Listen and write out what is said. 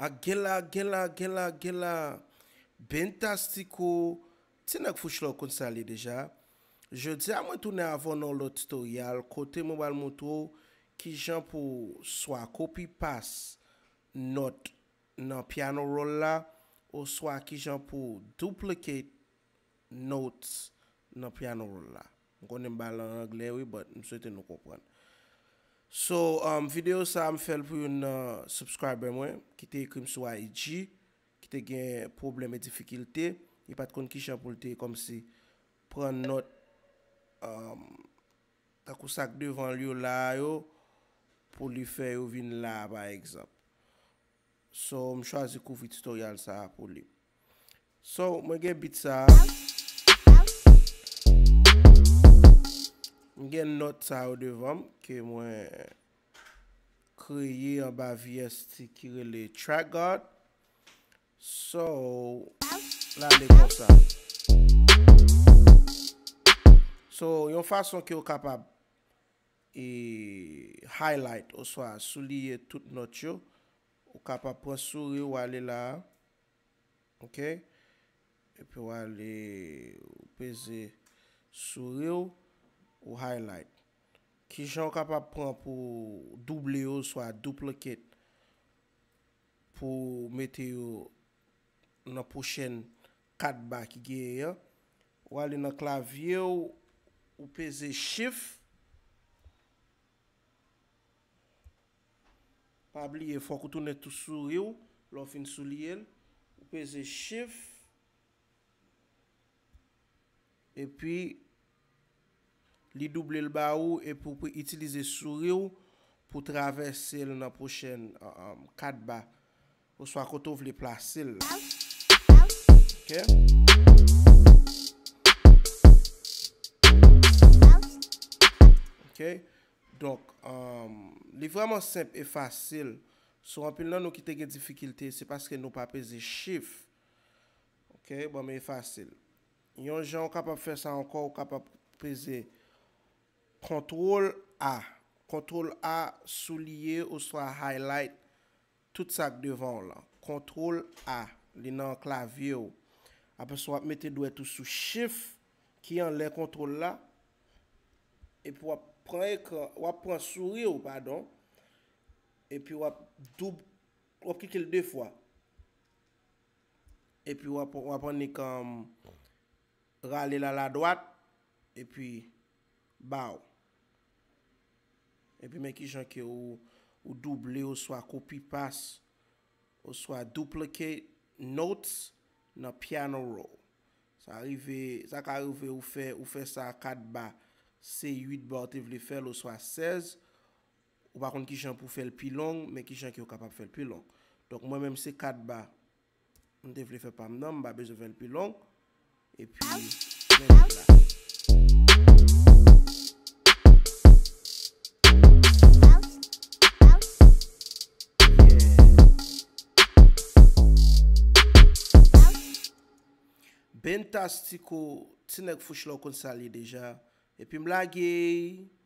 A gen la, gen la, gen la, gen la, bentastiko, ten ak fouch lo konsali deja. Je di a mwen toune avon nou lotito, yal kote mou bal moutou ki jan pou swa kopi pas not nan piano roll la, ou swa ki jan pou duplicate notes nan piano roll la. Mwen konen balan angle we, but mwen souyte nou konpon. So, um, video sa am fel pou yon uh, subscriber mwen, ki te ekrim sou IG, ki te gen probleme, difikilte. I e pat kon kisha pou lte kom si pren not um, akousak devan li yo la yo pou li fe yo vin la ba egzap. So, m chwazi kou vititoyan sa apou li. So, mwen gen bit sa... M gen not sa ou devam ke mwen kriye yon bavye stikire le trackguard. So, la le pou sa. So, yon fason ki ou kapab e highlight, ou swa souliye tout not yo. Ou kapab pou souli ou ale la. Ok. E pou ale ou peze souli ou. Ou highlight. Ki jan w kapap pran pou double yo. So a duplicate. Po mete yo. Na pochen. Kat bak geye yo. Wale na klavye yo. Ou peze shift. Wale na klavye yo. Wale na klavye yo. Wale na klavye yo. Wale na klavye yo. Wale na klavye yo. E pi yo. Li doble l ba ou e pou pou itilize souri ou pou travesse l nan prochen um, um, kat ba. Ou swa koto v li plase l. Ok. Ok. Dok. Um, li vreman semp e fasil. Sou anpil nan nou ki te gen difikilte se paske nou pa peze chif. Ok. Bon me e fasil. Yon jan ou kapap fe sa anko ou kapap preze... Kontrol A, kontrol A sou liye ou sou a highlight tout sak devan la. Kontrol A, li nan klavye ou. Ape sou ap mette dwe tout sou chif ki an le kontrol la. E pou ap prek, wap prek souri ou padon. E pi wap dub, wap kikil de fwa. E pi wap prek ni kam rale la la dwak. E pi ba ou. Epi men ki jan ki ou ou doble ou swa kopi pas, ou swa dupleke notes nan piano roll. Sa arive, sa ka arive ou fe, ou fe sa 4 ba, se 8 ba ou te vle fel ou swa 16. Ou bakon ki jan pou fel pilong, men ki jan ki ou kapap fel pilong. Dok mwen men se 4 ba, mwen te vle fel pa mnam, ba be zo vel pilong. Epi, mwen vla. Bentastiko, tinek fush lo konsali deja. Epi mla gey...